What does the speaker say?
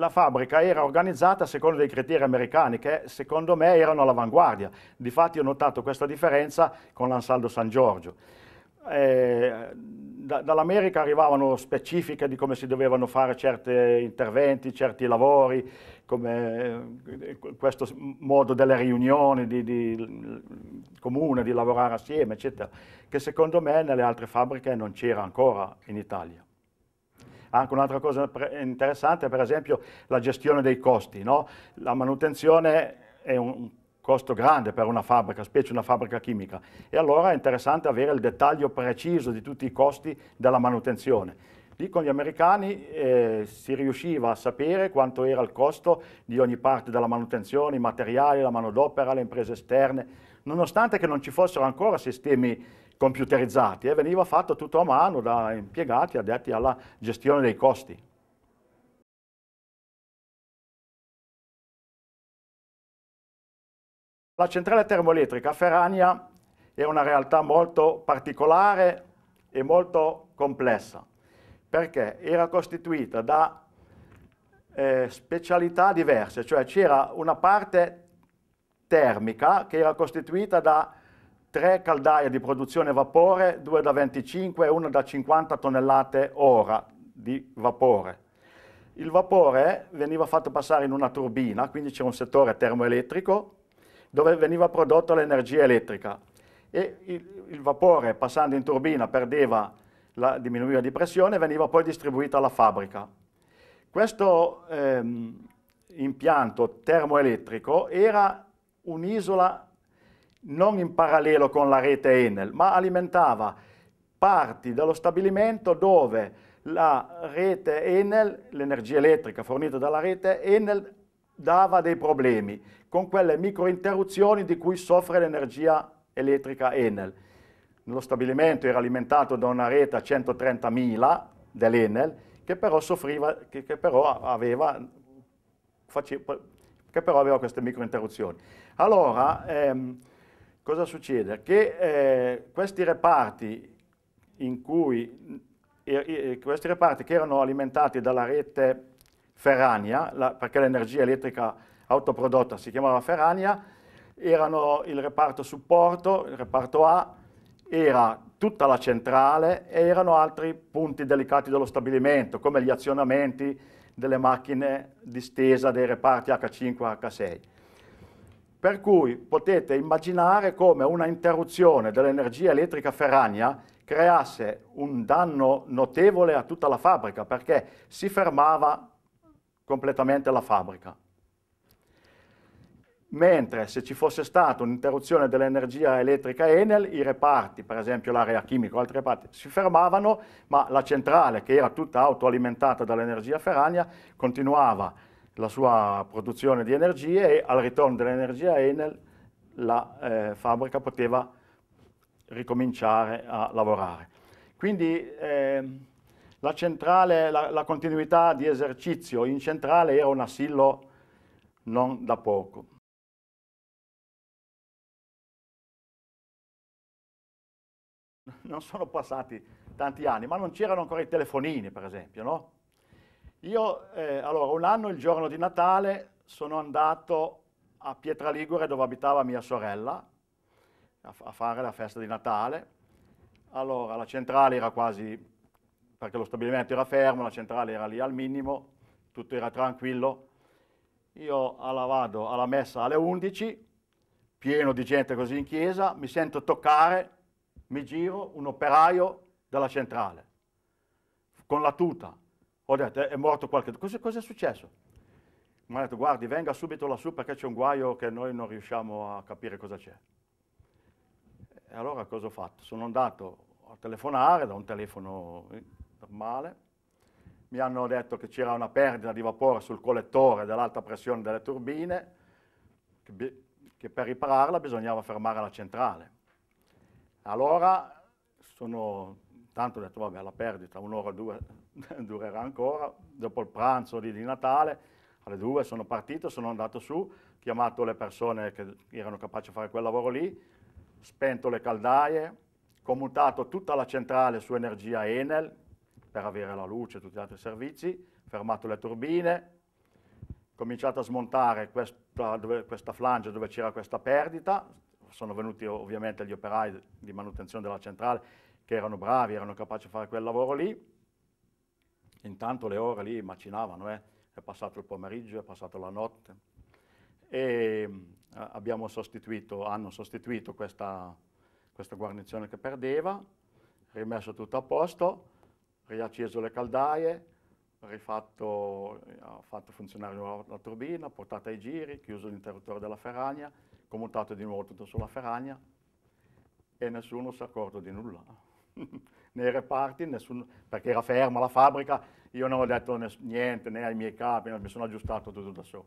la fabbrica era organizzata secondo dei criteri americani che secondo me erano all'avanguardia. Difatti ho notato questa differenza con l'Ansaldo San Giorgio. Eh, da, dall'America arrivavano specifiche di come si dovevano fare certi interventi, certi lavori, come eh, questo modo delle riunioni di, di, comune, di lavorare assieme, eccetera, che secondo me nelle altre fabbriche non c'era ancora in Italia. Anche un'altra cosa interessante è per esempio la gestione dei costi. No? La manutenzione è un costo grande per una fabbrica, specie una fabbrica chimica, e allora è interessante avere il dettaglio preciso di tutti i costi della manutenzione. Lì con gli americani eh, si riusciva a sapere quanto era il costo di ogni parte della manutenzione, i materiali, la manodopera, le imprese esterne, nonostante che non ci fossero ancora sistemi computerizzati e veniva fatto tutto a mano da impiegati addetti alla gestione dei costi. La centrale termoelettrica a Ferrania è una realtà molto particolare e molto complessa perché era costituita da eh, specialità diverse, cioè c'era una parte termica che era costituita da tre caldaie di produzione vapore, due da 25 e una da 50 tonnellate ora di vapore. Il vapore veniva fatto passare in una turbina, quindi c'era un settore termoelettrico dove veniva prodotta l'energia elettrica e il, il, vapore passando in turbina perdeva la, diminuiva di pressione e veniva poi distribuita alla fabbrica. Questo ehm, impianto termoelettrico era un'isola non in parallelo con la rete Enel, ma alimentava parti dello stabilimento dove la rete Enel, l'energia elettrica fornita dalla rete Enel, dava dei problemi con quelle microinterruzioni di cui soffre l'energia elettrica Enel. Lo stabilimento era alimentato da una rete a 130.000 dell'Enel che però, soffriva, che, che però aveva, face, che però aveva queste microinterruzioni. Allora, ehm, Cosa succede? Che eh, questi reparti in cui questi reparti che erano alimentati dalla rete Ferrania, la, perché l'energia elettrica autoprodotta si chiamava Ferrania, erano il reparto supporto, il reparto A, era tutta la centrale e erano altri punti delicati dello stabilimento, come gli azionamenti delle macchine di stesa dei reparti H5 e H6. Per cui potete immaginare come una interruzione dell'energia elettrica ferragna creasse un danno notevole a tutta la fabbrica perché si fermava completamente la fabbrica. Mentre se ci fosse stata un'interruzione dell'energia elettrica Enel, i reparti, per esempio l'area chimica o altri reparti, si fermavano, ma la centrale, che era tutta autoalimentata dall'energia ferragna, continuava la sua produzione di energie e al ritorno dell'energia Enel la eh, fabbrica poteva ricominciare a lavorare. Quindi eh, la, centrale, la, la continuità di esercizio in centrale era un assillo non da poco. Non sono passati tanti anni, ma non c'erano ancora i telefonini, per esempio, no? Io, eh, allora, un anno il giorno di Natale sono andato a Pietraligure, dove abitava mia sorella a, a fare la festa di Natale. Allora, la centrale era quasi, perché lo stabilimento era fermo, la centrale era lì al minimo, tutto era tranquillo. Io alla vado alla messa alle 11, pieno di gente così in chiesa, mi sento toccare, mi giro, un operaio della centrale, con la tuta, ho detto, è morto qualche... Cosa, cosa è successo? Mi ha detto, guardi, venga subito lassù perché c'è un guaio che noi non riusciamo a capire cosa c'è. E allora cosa ho fatto? Sono andato a telefonare da un telefono eh, normale, mi hanno detto che c'era una perdita di vapore sul collettore dell'alta pressione delle turbine, che, che, per ripararla bisognava fermare la centrale. Allora sono tanto ho detto vabbè la perdita un'ora o due durerà ancora, dopo il pranzo di, di, Natale alle due sono partito, sono andato su, chiamato le persone che erano capaci di fare quel lavoro lì, spento le caldaie, commutato tutta la centrale su energia Enel per avere la luce e tutti gli altri servizi, fermato le turbine, cominciato a smontare questa, dove, questa flange dove c'era questa perdita, sono venuti ovviamente gli operai di manutenzione della centrale che erano bravi, erano capaci di fare quel lavoro lì. Intanto le ore lì macinavano, eh? è passato il pomeriggio, è passata la notte. E eh, abbiamo sostituito, hanno sostituito questa, questa guarnizione che perdeva, rimesso tutto a posto, riacceso le caldaie, rifatto, ha fatto funzionare la turbina, portata ai giri, chiuso l'interruttore della ferragna, commutato di nuovo tutto sulla ferragna e nessuno si è accorto di nulla. nei reparti, nessun, perché era ferma la fabbrica, io non ho detto niente né ai miei capi, mi sono aggiustato tutto da solo.